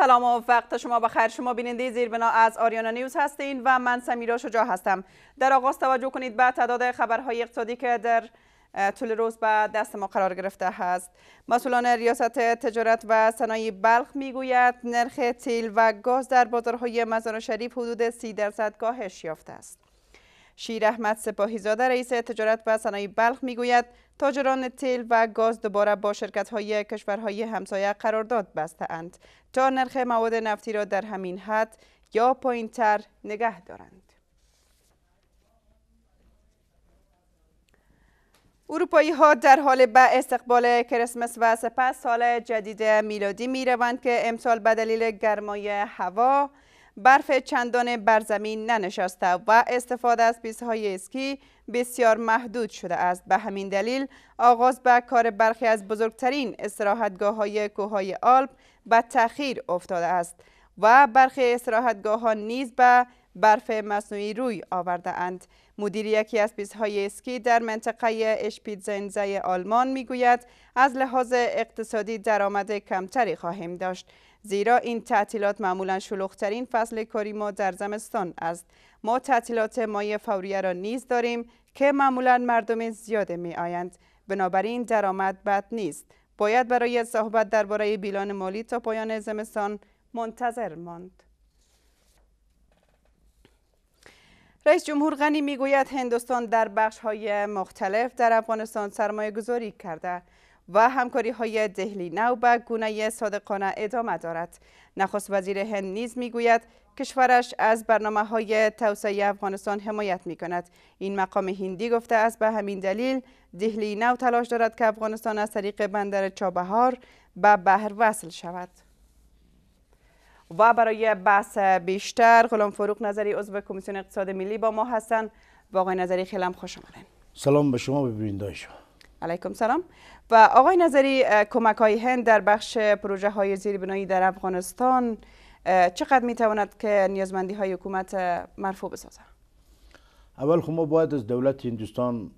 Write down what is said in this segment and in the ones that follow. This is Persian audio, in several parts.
سلام و وقت شما بخیر شما بیننده بنا از آریانا نیوز هستین و من سمیرا شجاع هستم در آغاز توجه کنید به تعداد خبرهای اقتصادی که در طول روز به دست ما قرار گرفته است مسئولان ریاست تجارت و صنایع بلخ میگوید نرخ تیل و گاز در بازارهای مزار شریف حدود 30 درصد کاهش یافته است شیر احمد سپاهیزاده رئیس تجارت و صنایع بلخ میگوید تاجران تیل و گاز دوباره با شرکت های کشورهای همسایه قرارداد اند تا نرخ مواد نفتی را در همین حد یا پایین تر نگه دارند. اروپایی ها در حال به استقبال کریسمس و سپس سال جدید میلادی می روند که امسال به دلیل گرمای هوا برف چندان بر زمین ننشسته و استفاده از های اسکی بسیار محدود شده است به همین دلیل آغاز به کار برخی از بزرگترین استراحتگاه های کوههای آلپ به تأخیر افتاده است و برخی استراحتگاه ها نیز به برف مصنوعی روی آورده اند. مدیر یکی از های اسکی در منطقه اشپیتزنزه آلمان میگوید از لحاظ اقتصادی درآمد کمتری خواهیم داشت زیرا این تعطیلات معمولا شلوغترین فصل کاری ما در زمستان است ما تعطیلات مای فوریه را نیز داریم که معمولا مردم زیاده می آیند بنابراین درآمد بد نیست باید برای صحبت درباره بیلان مالی تا پایان زمستان منتظر ماند رئیس جمهور غنی میگوید هندوستان در بخش های مختلف در افغانستان سرمایه گذاری کرده و همکاری های دهلی نو به گونه صادقانه ادامه دارد. نخست وزیر هند نیز گوید کشورش از برنامه های توسعه افغانستان حمایت می کند. این مقام هندی گفته است به همین دلیل دهلی نو تلاش دارد که افغانستان از طریق بندر چابهار به بحر وصل شود. و برای بحث بیشتر غلام فروغ نظری عضو کمیسیون اقتصاد ملی با ما هستند و نظری خیلی خوش آمدین سلام به شما ببینید شما علیکم سلام و آقای نظری کمک های هند در بخش پروژه های زیربنایی در افغانستان چقدر می تواند که نیازمندی های حکومت مرفوع بسازد اول خب ما باید از دولت هندوستان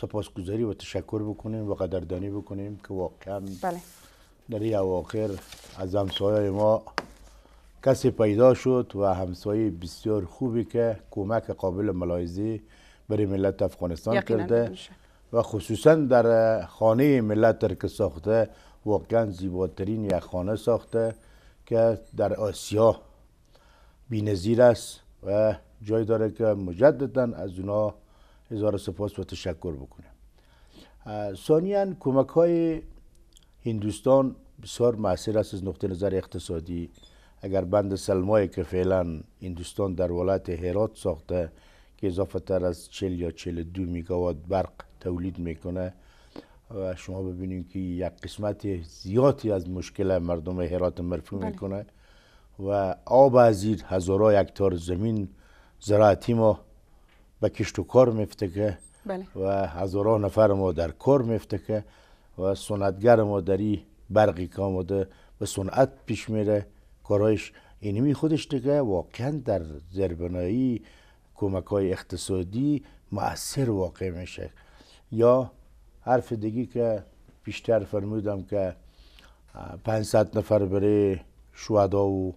سپاسگزاری و تشکر بکنیم و قدردانی بکنیم که واقعا بله. در این اواخر از همسایه ما کسی پیدا شد و همسایه بسیار خوبی که کمک قابل ملاحظه برای ملت افغانستان کرده و خصوصا در خانه ملت که ساخته واقعا زیباترین یک خانه ساخته که در آسیا بینظیر است و جای داره که مجددا از اونا هزار سپاس و تشکر بکنه ثانیا کمک های هندوستان بسیار مؤثر است از نقطه نظر اقتصادی اگر بند سلمای که فعلا هندوستان در ولایت هرات ساخته که اضافه تر از 40 یا 42 میگاوات برق تولید میکنه و شما ببینید که یک قسمت زیادی از مشکل مردم هرات مرفوع بله. میکنه و آب از این هزارا هکتار زمین زراعتی ما به کشت و کار میفتکه بله. و هزارا نفر ما در کار میفتکه و صنعتگر ما در این برقی که آمده به صنعت پیش میره کارایش اینمی خودش دیگه واقعا در زربنایی کمک های اقتصادی مؤثر واقع میشه یا حرف دیگی که بیشتر فرمودم که 500 نفر برای شهدا و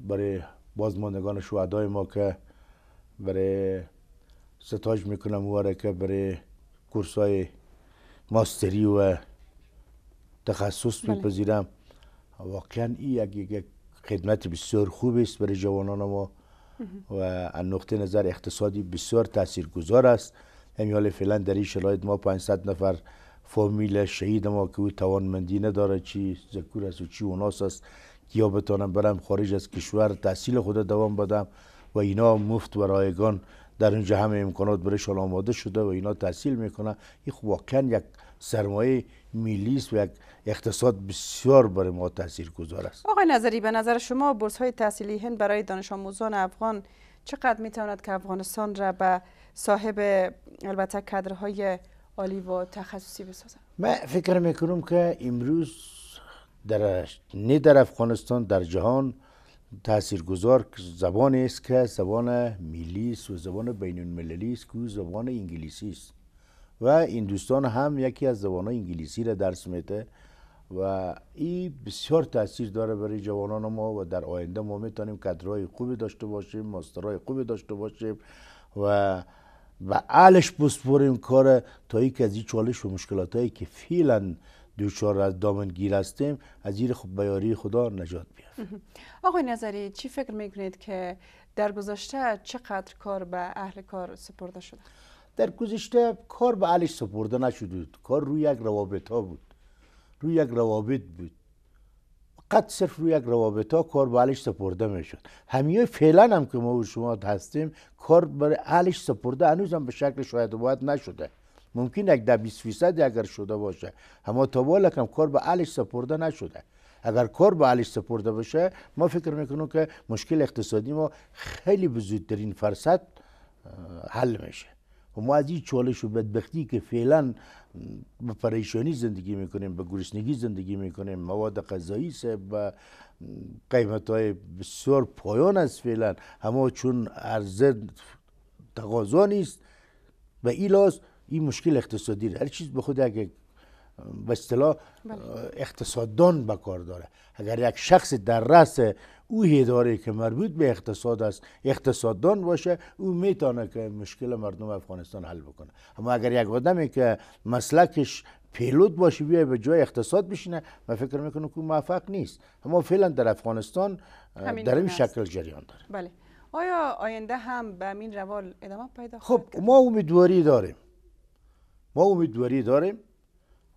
برای بازماندگان شهدای ما که برای ستاج میکنم واره که برای کورسای ماستری و تخصص بله. میپذیرم واقعا این یک خدمت بسیار خوب است برای جوانان ما و از نقطه نظر اقتصادی بسیار تاثیرگذار است امیال فعلا در این شرایط ما 500 نفر فامیل شهید ما که او توانمندی نداره چی زکور است و چی اوناس است که یا بتانم برم خارج از کشور تحصیل خود دوام بدم و اینا مفت و رایگان در اونجا همه امکانات برایشان آماده شده و اینا تحصیل میکنن این خب واقعا یک سرمایه ملی و یک اقتصاد بسیار برای ما تاثیر گذار است آقای نظری به نظر شما بورس های تحصیلی هند برای دانش آموزان افغان چقدر میتواند که افغانستان را به صاحب البته کادرهای عالی و تخصصی بسازن من فکر میکنم که امروز در نه در افغانستان در جهان تاثیرگذار زبان است که زبان ملی است و زبان بین المللی است که زبان انگلیسی است و این دوستان هم یکی از زبان انگلیسی را درس میده و این بسیار تاثیر داره برای جوانان ما و در آینده ما میتونیم کادرهای خوبی داشته باشیم ماسترهای خوبی داشته باشیم و و علش بسپوریم کار تا یک از این چالش و مشکلات هایی که فعلا دوچار از دامن گیر هستیم از زیر خب بیاری خدا نجات بیاد. آقای نظری چی فکر میکنید که در گذشته چقدر کار به اهل کار سپرده شده؟ در گذشته کار به اهلش سپرده نشده بود کار روی یک روابط ها بود روی یک روابط بود فقط صرف روی یک روابط ها کار به علیش سپرده میشد همیه فعلا هم که ما و شما هستیم کار به اهلش سپرده هنوز هم به شکل شاید باید نشده ممکن یک در 20 فیصد اگر شده باشه اما تا بالا کار به اهلش سپرده نشده اگر کار به علیش سپرده بشه ما فکر میکنم که مشکل اقتصادی ما خیلی بزودترین فرصت حل میشه و خب ما از این چالش و بدبختی که فعلا به پریشانی زندگی میکنیم به گرسنگی زندگی میکنیم مواد غذایی سه به قیمت های بسیار پایان است فعلا اما چون ارز تقاضا نیست و ایلاس این مشکل اقتصادی هر چیز به خود اگه به اصطلاح بله. اقتصاددان به کار داره اگر یک شخص در رأس او اداره که مربوط به اقتصاد است اقتصاددان باشه او میتونه که مشکل مردم افغانستان حل بکنه اما اگر یک آدمی که مسلکش پیلوت باشه بیای به جای اقتصاد بشینه من فکر میکنم که موفق نیست اما فعلا در افغانستان در این شکل جریان داره بله آیا آینده هم به این روال ادامه پیدا خب ما امیدواری داریم ما امیدواری داریم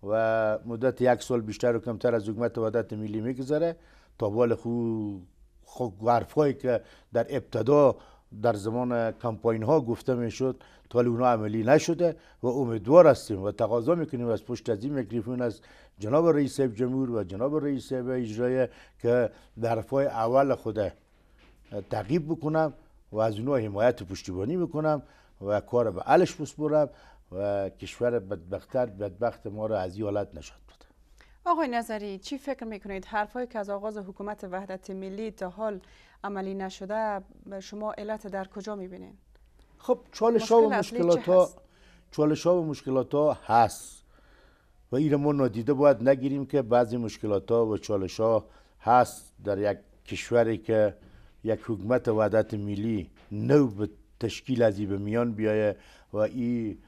و مدت یک سال بیشتر و کمتر از حکومت وحدت ملی میگذره تا بال خو خو که در ابتدا در زمان کمپاین ها گفته میشد تا اونها عملی نشده و امیدوار هستیم و تقاضا میکنیم از پشت از این میکروفون از جناب رئیس جمهور و جناب رئیس اجرایه که در فای اول خوده تعقیب بکنم و از اونها حمایت پشتیبانی میکنم و کار به علش بسپرم و کشور بدبختر بدبخت ما را از این حالت نشد بود. آقای نظری چی فکر میکنید حرفایی که از آغاز حکومت وحدت ملی تا حال عملی نشده شما علت در کجا میبینید؟ خب چالش ها و مشکلات ها چالش ها و مشکلات ها هست و این ما نادیده باید نگیریم که بعضی مشکلات ها و چالش ها هست در یک کشوری که یک حکومت وحدت ملی نو به تشکیل از به میان بیایه و این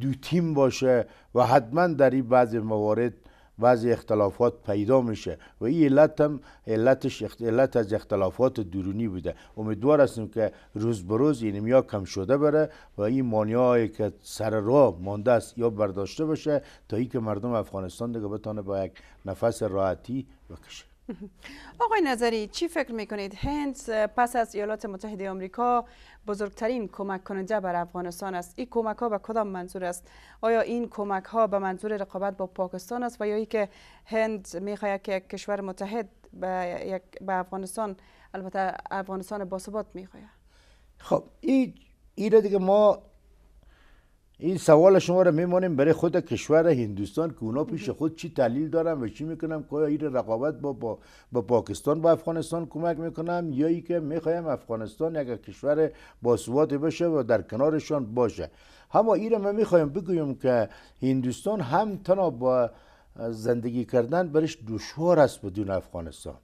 دو تیم باشه و حتما در این بعضی موارد بعضی اختلافات پیدا میشه و این علت هم علتش علت از اختلافات درونی بوده امیدوار هستیم که روز به روز اینمیا کم شده بره و این مانیایی که سر راه مانده است یا برداشته بشه تا اینکه که مردم افغانستان دیگه بتانه با یک نفس راحتی بکشه آقای نظری چی فکر میکنید هند پس از ایالات متحده آمریکا بزرگترین کمک کننده بر افغانستان است این کمک ها به کدام منظور است آیا این کمک ها به منظور رقابت با پاکستان است و یا اینکه هند میخواهد که یک کشور متحد به, افغانستان البته افغانستان باثبات میخواهد خب این ای دیگه ما این سوال شما رو میمانیم برای خود کشور هندوستان که اونا پیش خود چی تحلیل دارن و چی میکنم که این رقابت با, با, با پاکستان با افغانستان کمک میکنم یا ای که میخوایم افغانستان یک کشور باسواد بشه و در کنارشان باشه هما ایره ما میخوایم بگویم که هندوستان هم تنها با زندگی کردن برش دشوار است بدون افغانستان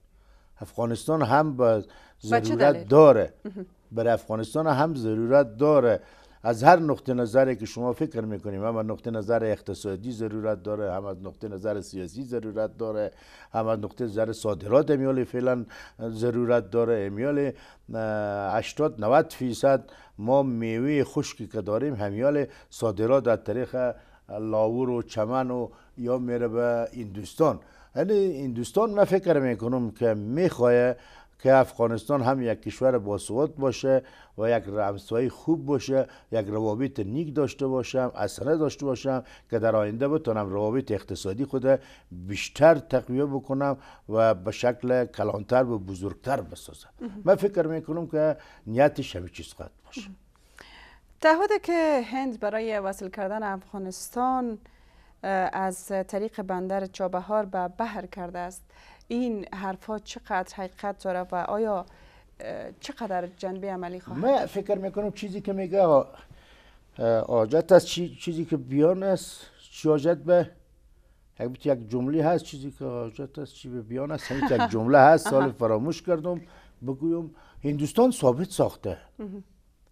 افغانستان هم با ضرورت داره برای افغانستان هم ضرورت داره از هر نقطه نظری که شما فکر میکنیم هم از نقطه نظر اقتصادی ضرورت داره هم از نقطه نظر سیاسی ضرورت داره هم از نقطه نظر صادرات امیال فعلا ضرورت داره امیال 80 90 فیصد ما میوه خشکی که داریم همیال صادرات از طریق لاور و چمن و یا میره به هندوستان یعنی هندوستان من فکر میکنم که میخواه که افغانستان هم یک کشور باسواد باشه و یک رمسایی خوب باشه یک روابط نیک داشته باشم اثره داشته باشم که در آینده بتونم روابط اقتصادی خود بیشتر تقویه بکنم و به شکل کلانتر و بزرگتر بسازم من فکر میکنم که نیتش همه چیز خواهد باشه تعهد که هند برای وصل کردن افغانستان از طریق بندر چابهار به بحر کرده است این حرفها چقدر حقیقت داره و آیا چقدر جنبه عملی خواهد من فکر میکنم چیزی که میگه آجت از چیزی که بیان است چی آجت به یک جمله هست چیزی که آجت است چی به بیان است یک جمله هست سال فراموش کردم بگویم هندوستان ثابت ساخته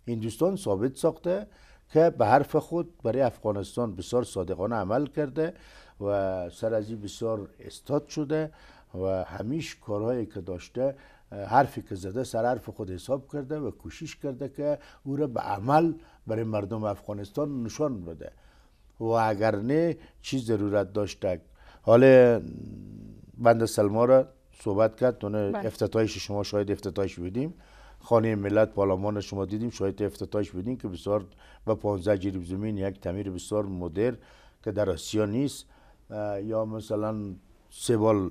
هندوستان ثابت ساخته که به حرف خود برای افغانستان بسیار صادقانه عمل کرده و سر از این بسیار استاد شده و همیش کارهایی که داشته حرفی که زده سر حرف خود حساب کرده و کوشش کرده که او را به عمل برای مردم افغانستان نشان بده و اگر نه چی ضرورت داشته حال بند سلما را صحبت کرد تونه بله. افتتاحش شما شاید افتتاحش بودیم خانه ملت پارلمان شما دیدیم شاید افتتاحش بودیم که بسیار و 15 جریب زمین یک تعمیر بسیار مدر که در آسیا نیست یا مثلا سه بال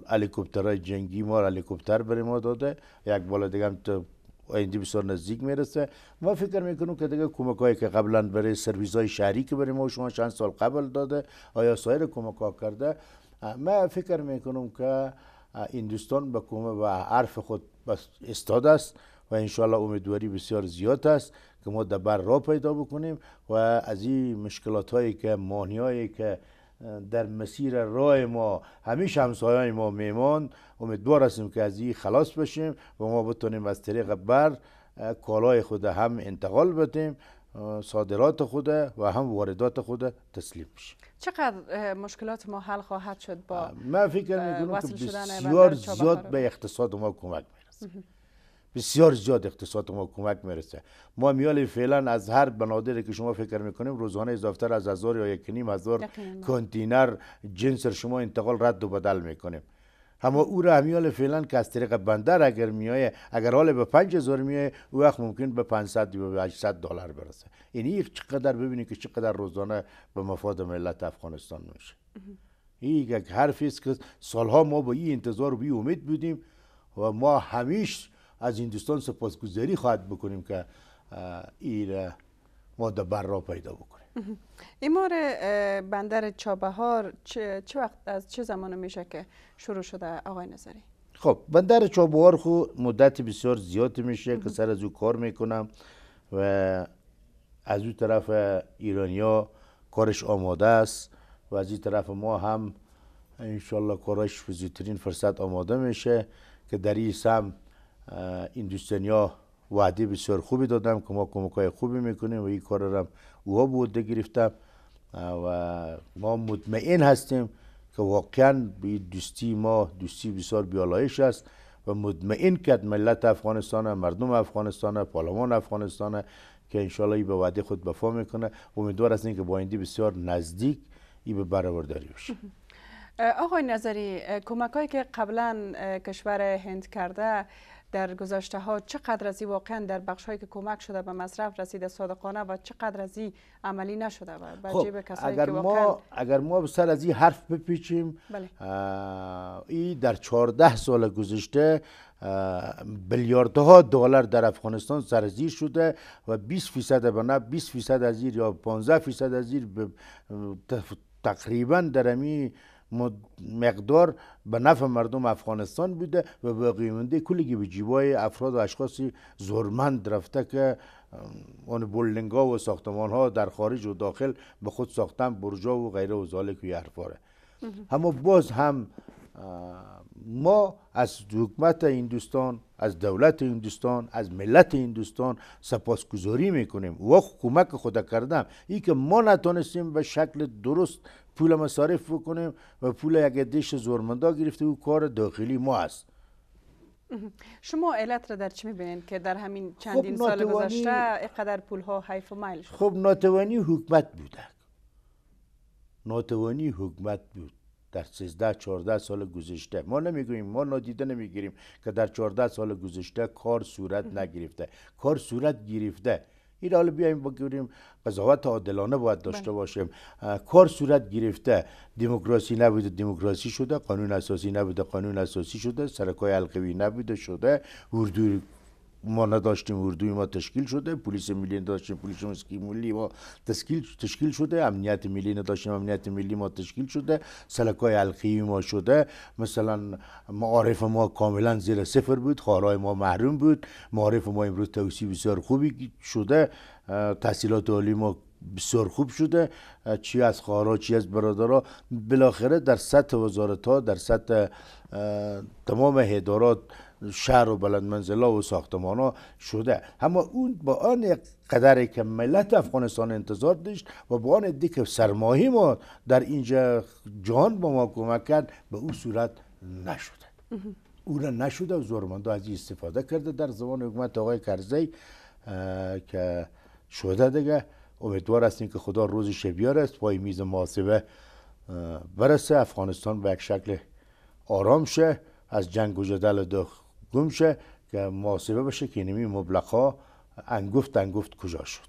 های جنگی ما هلیکوپتر برای ما داده یک بال دیگه هم تا آینده بسیار نزدیک میرسه ما فکر میکنم که دیگه کمک که قبلا برای سرویس های شهری که برای ما شما چند سال قبل داده آیا سایر کمک ها کرده من فکر میکنم که هندوستان به کمک و عرف خود استاد است و انشالله امیدواری بسیار زیاد است که ما در بر را پیدا بکنیم و از این مشکلات هایی که مانی که در مسیر راه ما همیشه همسایه ما میمان امیدوار هستیم که از این خلاص بشیم و ما بتونیم از طریق بر کالای خود هم انتقال بدیم صادرات خود و هم واردات خود تسلیم بشیم چقدر مشکلات ما حل خواهد شد با من فکر میکنم که بسیار زیاد به اقتصاد ما کمک میرسیم. بسیار زیاد اقتصاد ما کمک میرسه ما میال فعلا از هر بنادری که شما فکر میکنیم روزانه اضافه از هزار یا یک نیم هزار کانتینر جنس شما انتقال رد و بدل میکنیم اما او را همیال فعلا که از طریق بندر اگر میایه اگر حال به 5000 میایه او وقت ممکن به 500 یا 800 دلار برسه این یعنی یک چقدر ببینید که چقدر روزانه به مفاد ملت افغانستان میشه این یک حرفی است که سالها ما با این انتظار و بی امید بودیم و ما همیشه از این سپاس سپاسگزاری خواهد بکنیم که این ما در بر را پیدا بکنیم ایمار بندر چابهار چه, چه وقت از چه زمان میشه که شروع شده آقای نظری خب بندر چابهار خو مدت بسیار زیاد میشه که سر از او کار میکنم و از او طرف ایرانیا کارش آماده است و از این طرف ما هم انشالله کارش به فرصت آماده میشه که در این سمت این ها وعده بسیار خوبی دادم که ما کمک های خوبی میکنیم و این کار را هم اوها بوده گرفتم و ما مطمئن هستیم که واقعا به دوستی ما دوستی بسیار بیالایش است و مطمئن کرد ملت افغانستان مردم افغانستان پارلمان افغانستان که انشالله ای به وعده خود بفا میکنه امیدوار هستیم که با ایندی بسیار نزدیک ای به داری بشه آقای نظری کمک که قبلا کشور هند کرده در گذشته ها چقدر از این واقعا در بخش هایی که کمک شده به مصرف رسیده صادقانه و چقدر از این عملی نشده و خب کسایی اگر ما اگر ما سر از این حرف بپیچیم بله. این در 14 سال گذشته بلیاردها دلار در افغانستان سرزیر شده و 20 فیصد بنا 20 فیصد از یا 15 فیصد از تقریبا در مقدار به نفع مردم افغانستان بوده و باقی مونده کلی به جیبای افراد و اشخاصی زورمند رفته که آن بولنگا و ساختمان ها در خارج و داخل به خود ساختن برجا و غیره و ذالک و حرفاره اما باز هم ما از حکومت هندوستان از دولت هندوستان از ملت هندوستان سپاسگزاری میکنیم و کمک خدا کردم ای که ما نتونستیم به شکل درست پول مصارف بکنیم و پول یک دیش زورمندا گرفته و کار داخلی ما است شما علت را در چی میبینید که در همین خب چندین سال گذشته اینقدر پول ها حیف و مایل شد خب ناتوانی حکمت بوده ناتوانی حکمت بود در 13 14 سال گذشته ما نمیگوییم ما نادیده نمیگیریم که در 14 سال گذشته کار صورت نگرفته کار صورت گرفته این حالا بیایم بگیریم قضاوت عادلانه باید داشته بله. باشیم کار صورت گرفته دموکراسی نبوده دموکراسی شده قانون اساسی نبوده قانون اساسی شده سرکای حلقوی نبوده شده اردو ما نداشتیم اردوی ما تشکیل شده پلیس ملی نداشتیم پلیس ملی ما تشکیل تشکیل شده امنیت ملی نداشتیم امنیت ملی ما تشکیل شده سلکای حلقی ما شده مثلا معارف ما کاملا زیر صفر بود خارای ما محروم بود معارف ما امروز توصیه بسیار خوبی شده تحصیلات عالی ما بسیار خوب شده چی از خارا چی از برادرها بالاخره در سطح وزارت ها در سطح تمام هدارات شهر و بلند منزله و ساختمان ها شده اما اون با آن قدری که ملت افغانستان انتظار داشت و با آن دیگه سرماهی ما در اینجا جان با ما کمک کرد به اون صورت نشده اون را نشده و زورمنده از استفاده کرده در زمان حکومت آقای کرزی که شده دیگه امیدوار هستیم که خدا روز شبیار است پای میز محاسبه برسه افغانستان به یک شکل آرام شه از جنگ و جدل داخل گم که محاسبه بشه که اینمی مبلغ ها انگفت انگفت کجا شد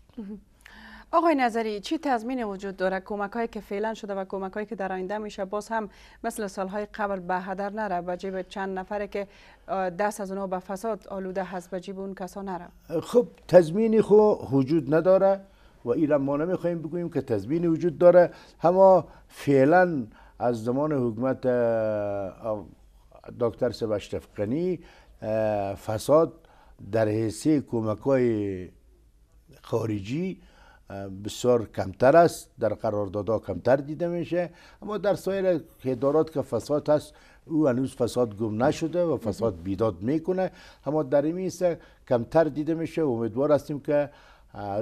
آقای نظری چی تضمین وجود داره کمک هایی که فعلا شده و کمک هایی که در آینده میشه باز هم مثل سالهای قبل به هدر نره به جیب چند نفره که دست از اونها به فساد آلوده هست به جیب اون کسا نره خب تضمینی خو وجود نداره و ایران ما نمیخوایم بگوییم که تضمینی وجود داره اما فعلا از زمان حکومت دکتر سبشتفقنی فساد در حیثی کمک های خارجی بسیار کمتر است در قراردادها کمتر دیده میشه اما در سایر ادارات که فساد هست او هنوز فساد گم نشده و فساد بیداد میکنه اما در این کمتر دیده میشه امیدوار هستیم که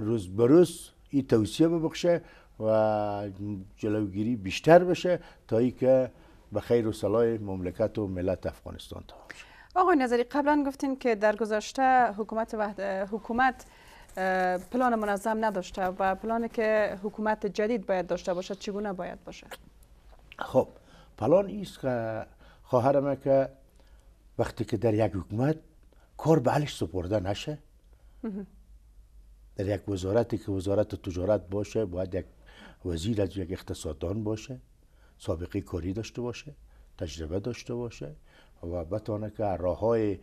روز بروز این توصیه ببخشه و جلوگیری بیشتر بشه تا ای که به خیر و صلاح مملکت و ملت افغانستان تمام آقای نظری قبلا گفتین که در گذشته حکومت وحد... حکومت پلان منظم نداشته و پلانی که حکومت جدید باید داشته باشد چگونه باید باشه خب پلان ایست که خواهرم که وقتی که در یک حکومت کار به علش سپرده نشه در یک وزارتی که وزارت تجارت باشه باید یک وزیر از یک اقتصاددان باشه سابقه کاری داشته باشه تجربه داشته باشه و بتانه که راه های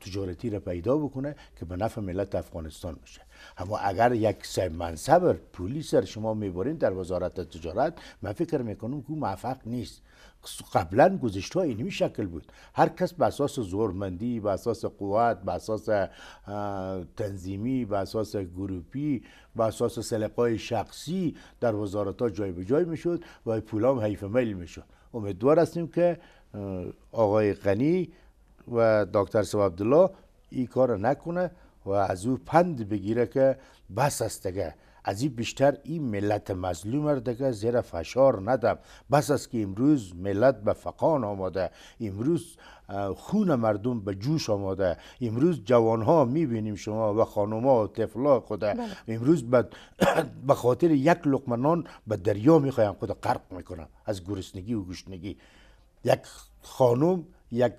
تجارتی را پیدا بکنه که به نفع ملت افغانستان باشه اما اگر یک سه منصب پولی سر شما میبرین در وزارت تجارت من فکر میکنم که موفق نیست قبلا گذشت ها اینمی شکل بود هر کس به اساس زورمندی به اساس قوت به اساس تنظیمی به اساس گروپی به اساس سلقای شخصی در وزارت ها جای به جای میشد و پولام حیف میل میشد امیدوار هستیم که آقای غنی و دکتر سو عبدالله این کار نکنه و از او پند بگیره که بس است دگه از این بیشتر این ملت مظلوم را دیگه زیر فشار ندم بس است که امروز ملت به فقان آماده امروز خون مردم به جوش آماده امروز جوان ها میبینیم شما و خانوم و طفلا خود بله. امروز به خاطر یک لقمه به دریا میخوایم خود قرق میکنم از گرسنگی و گشنگی یک خانم یک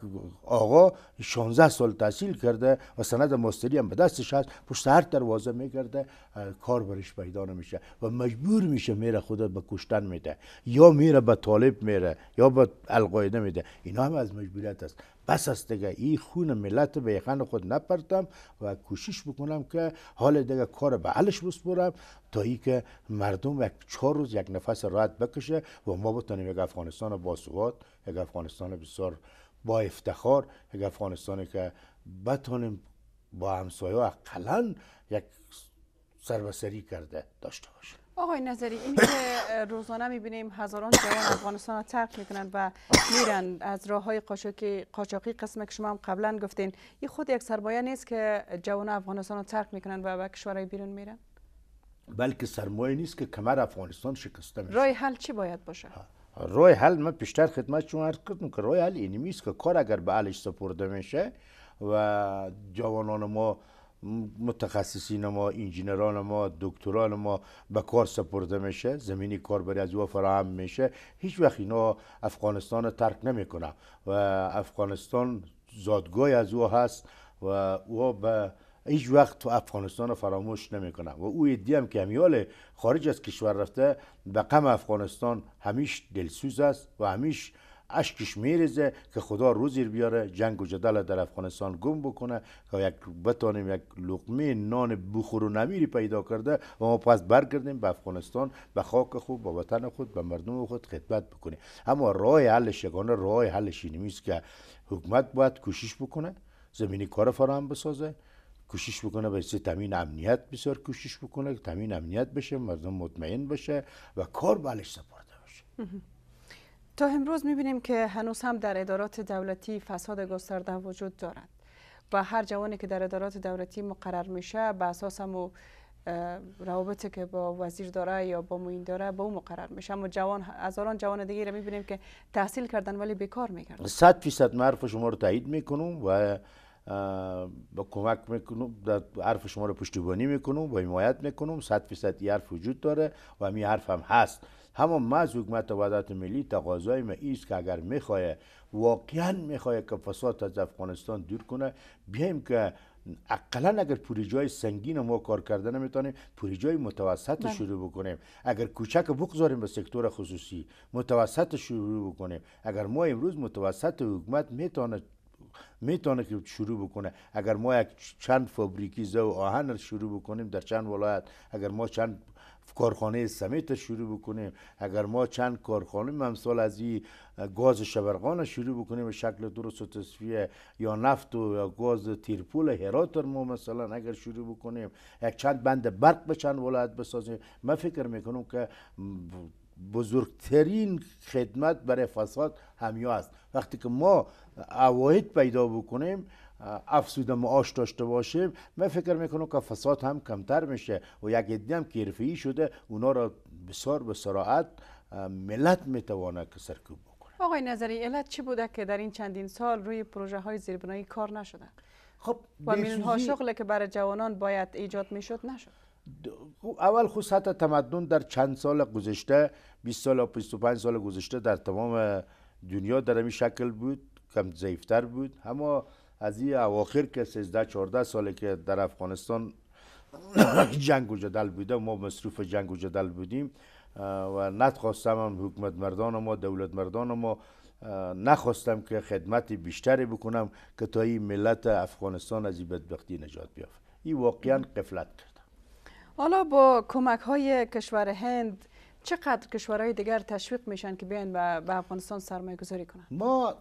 آقا 16 سال تحصیل کرده و سند ماستری هم به دستش هست پشت هر دروازه میگرده کار برش پیدا نمیشه و مجبور میشه میره خودت به کشتن میده یا میره به طالب میره یا به القاعده میده اینا هم از مجبوریت است بس است دیگه این خون ملت به یخن خود نپردم و کوشش بکنم که حال دیگه کار به علش بسپرم تا ای که مردم یک چهار روز یک نفس راحت بکشه و ما بتونیم یک افغانستان با یک افغانستان بسیار با افتخار یک افغانستانی که بتانیم با همسایه اقلا یک سربسری کرده داشته باشه آقای نظری این که روزانه میبینیم هزاران جوان افغانستان را ترک میکنن و میرن از راه های قاچاقی, قاچاقی قسم که شما هم قبلا گفتین این خود یک سرمایه نیست که جوان افغانستان را ترک میکنن و به کشورهای بیرون میرن بلکه سرمایه نیست که کمر افغانستان شکسته میشه رای حل چی باید باشه روی حل من پیشتر خدمت چون عرض کردم که روی حل است که کار اگر به علش سپرده میشه و جوانان ما متخصصین ما انجینران ما دکتران ما به کار سپرده میشه زمینی کار برای از او فراهم میشه هیچ وقت اینا افغانستان ترک نمیکنه و افغانستان زادگاه از او هست و او به هیچ وقت تو افغانستان رو فراموش نمیکنم و او ادی هم که همیال خارج از کشور رفته به قم افغانستان همیش دلسوز است و همیش اشکش میریزه که خدا روزی بیاره جنگ و جدل در افغانستان گم بکنه که یک بتانیم یک لقمه نان بخور و نمیری پیدا کرده و ما پس برگردیم به افغانستان به خاک خود به وطن خود به مردم خود خدمت بکنیم اما راه حلش شگانه، راه حلش نیست که حکومت باید کوشش بکنه زمینی کار فراهم بسازه کوشش بکنه برای تامین امنیت بسیار کوشش بکنه که تامین امنیت بشه مردم مطمئن بشه و کار بالش سپرده بشه تا امروز میبینیم که هنوز هم در ادارات دولتی فساد گسترده وجود دارد و هر جوانی که در ادارات دولتی مقرر میشه به اساس هم روابطی که با وزیر داره یا با موین داره به او مقرر میشه اما جوان هزاران جوان دیگه را میبینیم که تحصیل کردن ولی بیکار میگردن 100 فیصد معرف شما رو تایید میکنم و با کمک میکنم در حرف شما رو پشتیبانی میکنم با حمایت میکنم صد فیصد حرف وجود داره و می حرف هم هست همه ما از حکومت وزارت ملی تقاضای ما ایست که اگر میخواه واقعا میخواه که فساد از افغانستان دور کنه بیایم که اقلا اگر پروژه سنگین ما کار کرده نمیتونیم پروژه متوسط بله. شروع بکنیم اگر کوچک بگذاریم به سکتور خصوصی متوسط شروع بکنیم اگر ما امروز متوسط حکومت میتونه میتونه که شروع بکنه اگر ما یک چند فابریکی و آهن شروع بکنیم در چند ولایت اگر ما چند کارخانه سمیت شروع بکنیم اگر ما چند کارخانه ممسال از این گاز شبرغان شروع بکنیم به شکل درست و تصفیه یا نفت و یا گاز تیرپول هرات ما مثلا اگر شروع بکنیم یک چند بند برق به چند ولایت بسازیم من فکر میکنم که بزرگترین خدمت برای فساد همیا است وقتی که ما عواید پیدا بکنیم افسوده معاش داشته باشیم من فکر میکنم که فساد هم کمتر میشه و یک عده هم که شده اونا را بسیار به سراعت ملت میتوانه که سرکوب بکنه آقای نظری علت چی بوده که در این چندین سال روی پروژه های زیربنایی کار نشده خب و میلیون ها شغل که برای جوانان باید ایجاد میشد نشد اول خو سطح تمدن در چند سال گذشته 20 سال و 25 سال گذشته در تمام دنیا در این شکل بود کم ضعیفتر بود اما از این اواخر که 13 14 ساله که در افغانستان جنگ و جدل بوده ما مصروف جنگ و جدل بودیم و خواستم هم حکومت مردان ما دولت مردان ما نخواستم که خدمت بیشتری بکنم که تا ملت افغانستان از این بدبختی نجات بیافت این واقعا قفلت حالا با کمک های کشور هند چقدر کشورهای دیگر تشویق میشن که بیان به افغانستان سرمایه گذاری کنن ما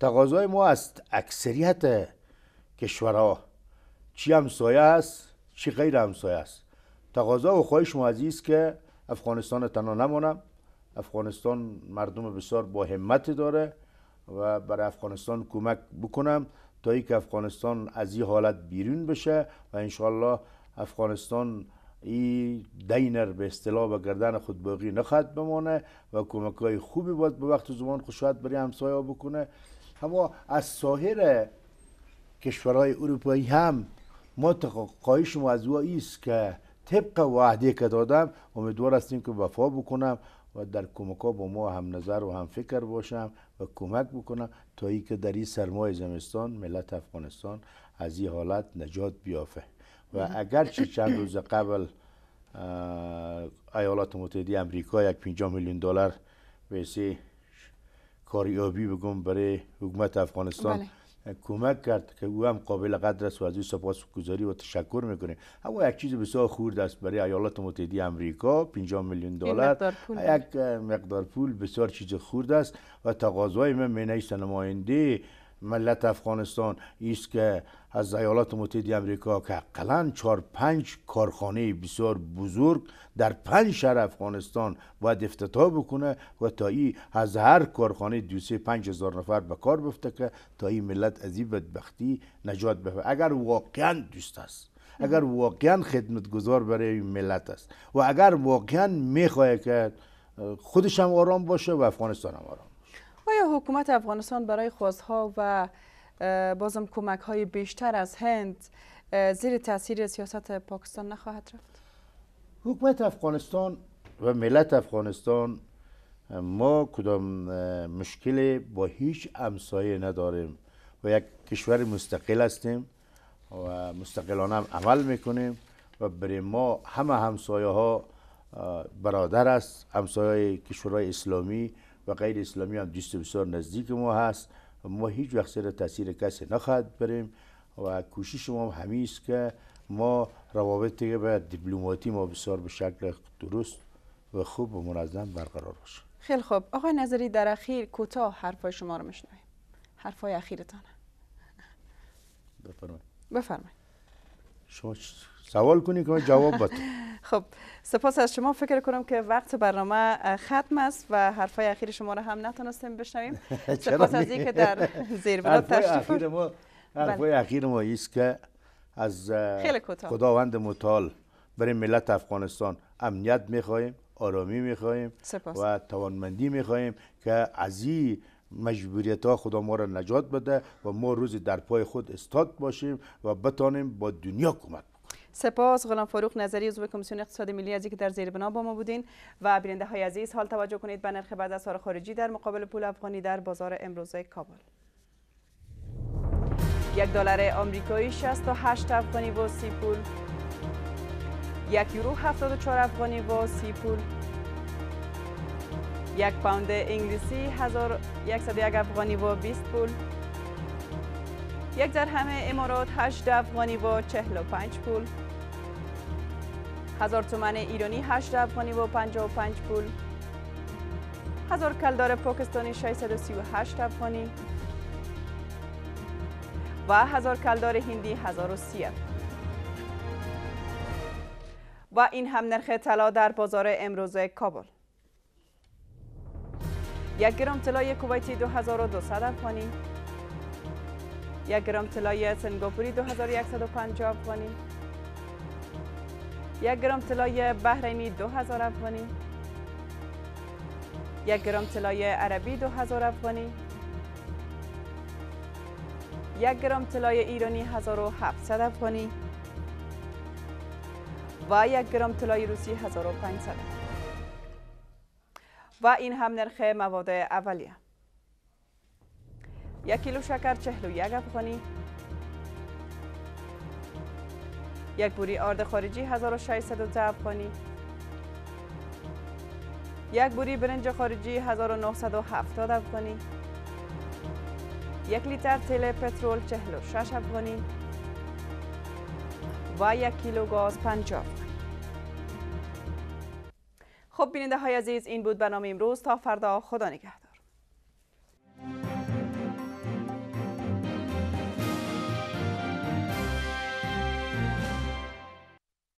تقاضای ما از اکثریت کشورها چی همسایه است چی غیر همسایه است تقاضا و خواهش ما عزیز که افغانستان تنها نمانم افغانستان مردم بسیار با همت داره و برای افغانستان کمک بکنم تا که افغانستان از این حالت بیرون بشه و انشالله افغانستان این دینر به اصطلاح و گردن خود باقی نخواهد بمانه و کمک های خوبی باید به وقت و زمان خوشحالت برای همسایه بکنه اما از ساهر کشورهای اروپایی هم ما قایشم ما از است که طبق وعده که دادم امیدوار هستیم که وفا بکنم و در کمک ها با ما هم نظر و هم فکر باشم و کمک بکنم تا ای که در این سرمای زمستان ملت افغانستان از این حالت نجات بیافه و اگرچه چند روز قبل ایالات متحده امریکا یک 5 میلیون دلار ویسه کاریابی بگم برای حکومت افغانستان بله. کمک کرد که او هم قابل قدر است و از این سپاسگزاری و تشکر میکنیم اما یک چیز بسیار خورد است برای ایالات متحده امریکا 5 میلیون دلار یک مقدار پول بسیار چیز خورد است و تقاضای من مینیست نماینده ملت افغانستان ایست که از ایالات متحده آمریکا که حداقل چهار پنج کارخانه بسیار بزرگ در پنج شهر افغانستان باید افتتاح بکنه و تا ای از هر کارخانه دو سه پنج هزار نفر به کار بفته که تا ای ملت از این بدبختی نجات بده اگر واقعا دوست است اگر واقعا خدمتگذار برای ملت است و اگر واقعا میخواه که خودش هم آرام باشه و افغانستان آرام آیا حکومت افغانستان برای خواستها و بازم کمک های بیشتر از هند زیر تاثیر سیاست پاکستان نخواهد رفت؟ حکومت افغانستان و ملت افغانستان ما کدام مشکل با هیچ امسایه نداریم و یک کشور مستقل هستیم و مستقلانه عمل میکنیم و برای ما همه همسایه ها برادر است همسایه کشورهای اسلامی و غیر اسلامی هم دوست بسیار نزدیک ما هست و ما هیچ وقت سر تاثیر کسی نخواهد بریم و کوشش ما همی است که ما روابط به دیپلماتی ما بسیار به شکل درست و خوب و منظم برقرار باشه خیلی خوب آقای نظری در اخیر کوتاه حرفای شما رو میشنویم حرفای اخیرتان بفرمایید بفرمایید شما سوال کنی که جواب بدم خب سپاس از شما فکر کنم که وقت برنامه ختم است و حرفای اخیر شما رو هم نتونستیم بشنویم سپاس از اینکه در زیر بلاد تشریف بله. حرفای اخیر ما است که از خداوند مطال برای ملت افغانستان امنیت میخواهیم آرامی میخواهیم و توانمندی میخواهیم که از این مجبوریت ها خدا ما را نجات بده و ما روزی در پای خود استاد باشیم و بتانیم با دنیا کمک سپاس غلام فاروق نظری عضو کمیسیون اقتصاد ملی از که در زیر بنا با ما بودین و بیننده های عزیز حال توجه کنید به نرخ بعد اسعار خارجی در مقابل پول افغانی در بازار امروز کابل یک دلار آمریکایی 68 افغانی و سی پول یک یورو 74 افغانی و سی پول یک پوند انگلیسی 1101 افغانی و 20 پول یک درهم امارات 8 افغانی و 45 پول هزار تومن ایرانی 8 افغانی و 55 پول هزار کلدار پاکستانی 638 افغانی و هزار کلدار هندی 1030 و این هم نرخ طلا در بازار امروز کابل یک گرم طلای کویتی 2200 افغانی یک گرم طلای سنگاپوری 2150 افغانی یک گرم طلای بحرینی 2000 افغانی یک گرم طلای عربی 2000 افغانی یک گرم طلای ایرانی 1700 افغانی و یک گرم طلای روسی 1500 و این هم نرخ مواد اولیه یک کیلو شکر 41 افغانی یک بوری آرد خارجی 1610 افغانی یک بوری برنج خارجی 1970 افغانی یک لیتر تیل پترول 46 افغانی و یک کیلو گاز 50 خب بیننده های عزیز این بود برنامه امروز تا فردا خدا نگهدار